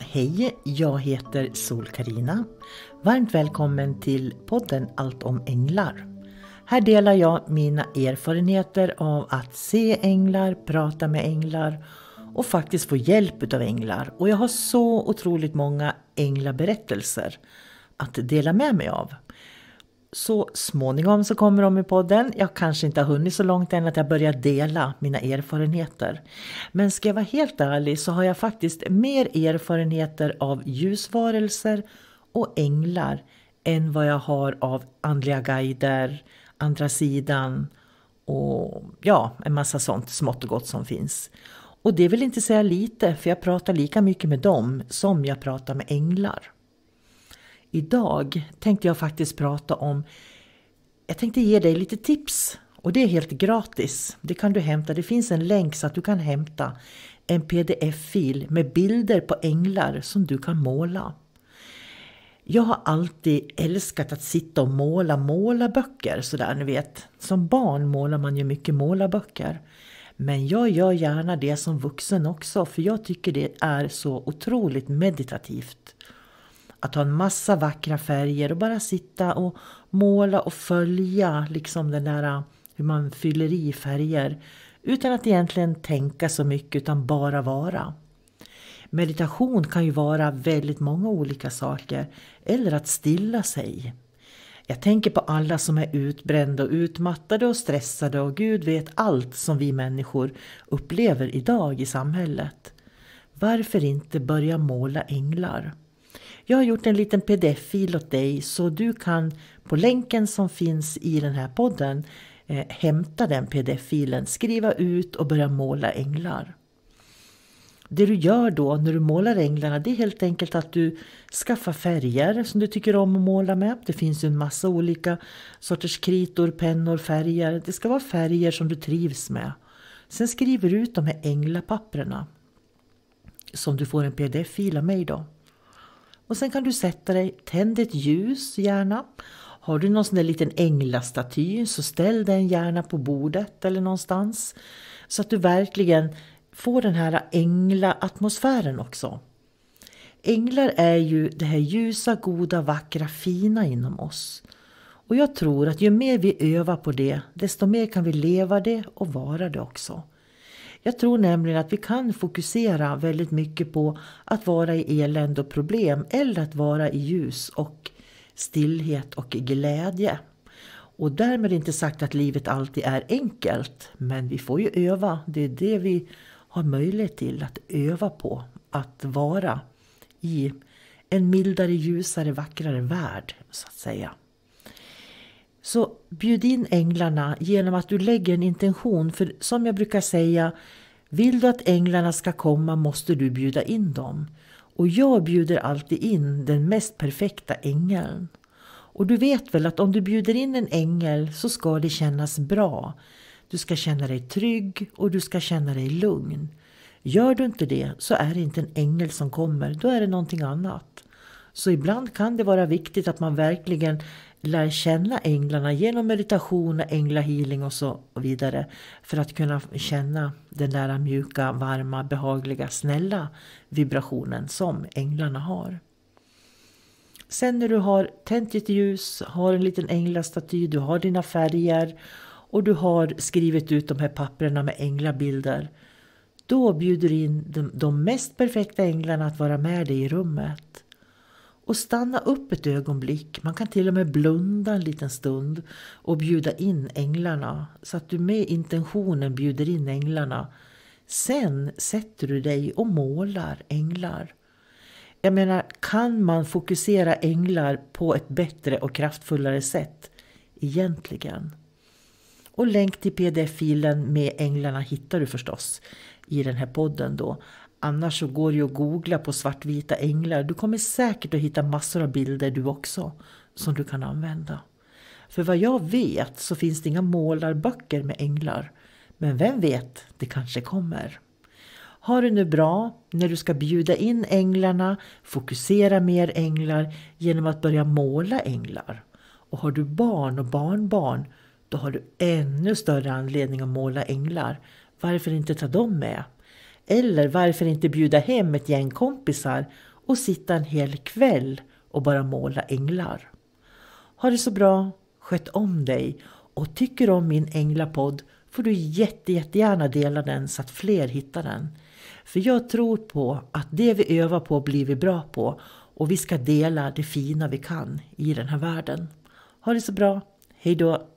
Hej, jag heter sol karina Varmt välkommen till podden Allt om änglar. Här delar jag mina erfarenheter av att se änglar, prata med änglar och faktiskt få hjälp av änglar. Och jag har så otroligt många änglaberättelser att dela med mig av så småningom så kommer de i podden. Jag kanske inte har hunnit så långt än att jag börjar dela mina erfarenheter. Men ska jag vara helt ärlig så har jag faktiskt mer erfarenheter av ljusvarelser och änglar än vad jag har av andliga guider, andra sidan och ja, en massa sånt smått och gott som finns. Och det vill inte säga lite, för jag pratar lika mycket med dem som jag pratar med änglar. Idag tänkte jag faktiskt prata om, jag tänkte ge dig lite tips och det är helt gratis. Det kan du hämta, det finns en länk så att du kan hämta en pdf-fil med bilder på änglar som du kan måla. Jag har alltid älskat att sitta och måla målarböcker sådär ni vet. Som barn målar man ju mycket målarböcker. Men jag gör gärna det som vuxen också för jag tycker det är så otroligt meditativt. Att ha en massa vackra färger och bara sitta och måla och följa liksom den där äh, hur man fyller i färger. Utan att egentligen tänka så mycket utan bara vara. Meditation kan ju vara väldigt många olika saker. Eller att stilla sig. Jag tänker på alla som är utbrända och utmattade och stressade och Gud vet allt som vi människor upplever idag i samhället. Varför inte börja måla änglar? Jag har gjort en liten pdf-fil åt dig så du kan på länken som finns i den här podden eh, hämta den pdf-filen, skriva ut och börja måla änglar. Det du gör då när du målar änglarna det är helt enkelt att du skaffar färger som du tycker om att måla med. Det finns ju en massa olika sorters kritor, pennor, färger. Det ska vara färger som du trivs med. Sen skriver du ut de här änglapapperna som du får en pdf-fil av mig då. Och sen kan du sätta dig, tänd ett ljus gärna. Har du någon sån där liten änglastaty så ställ den gärna på bordet eller någonstans. Så att du verkligen får den här ängla-atmosfären också. Änglar är ju det här ljusa, goda, vackra, fina inom oss. Och jag tror att ju mer vi övar på det, desto mer kan vi leva det och vara det också. Jag tror nämligen att vi kan fokusera väldigt mycket på att vara i elände och problem eller att vara i ljus och stillhet och glädje. Och därmed inte sagt att livet alltid är enkelt, men vi får ju öva. Det är det vi har möjlighet till, att öva på. Att vara i en mildare, ljusare, vackrare värld, så att säga. Så bjud in änglarna genom att du lägger en intention. För som jag brukar säga, vill du att änglarna ska komma måste du bjuda in dem. Och jag bjuder alltid in den mest perfekta ängeln. Och du vet väl att om du bjuder in en ängel så ska det kännas bra. Du ska känna dig trygg och du ska känna dig lugn. Gör du inte det så är det inte en ängel som kommer, då är det någonting annat. Så ibland kan det vara viktigt att man verkligen lär känna änglarna genom meditation, änglahealing och så vidare. För att kunna känna den där mjuka, varma, behagliga, snälla vibrationen som änglarna har. Sen när du har tänt ditt ljus, har en liten änglastaty, du har dina färger och du har skrivit ut de här papperna med änglabilder. Då bjuder du in de, de mest perfekta änglarna att vara med dig i rummet och stanna upp ett ögonblick. Man kan till och med blunda en liten stund och bjuda in änglarna så att du med intentionen bjuder in änglarna. Sen sätter du dig och målar änglar. Jag menar, kan man fokusera änglar på ett bättre och kraftfullare sätt egentligen? Och länk till pdf-filen med änglarna hittar du förstås i den här podden då. Annars så går det att googla på svartvita änglar. Du kommer säkert att hitta massor av bilder du också som du kan använda. För vad jag vet så finns det inga målarböcker med änglar. Men vem vet, det kanske kommer. Ha det nu bra när du ska bjuda in änglarna, fokusera mer änglar genom att börja måla änglar. Och har du barn och barnbarn, då har du ännu större anledning att måla änglar. Varför inte ta dem med? Eller varför inte bjuda hem ett gäng kompisar och sitta en hel kväll och bara måla änglar. Ha det så bra, sköt om dig och tycker du om min änglapodd får du jätte, jättegärna dela den så att fler hittar den. För jag tror på att det vi övar på blir vi bra på och vi ska dela det fina vi kan i den här världen. Ha det så bra, hejdå!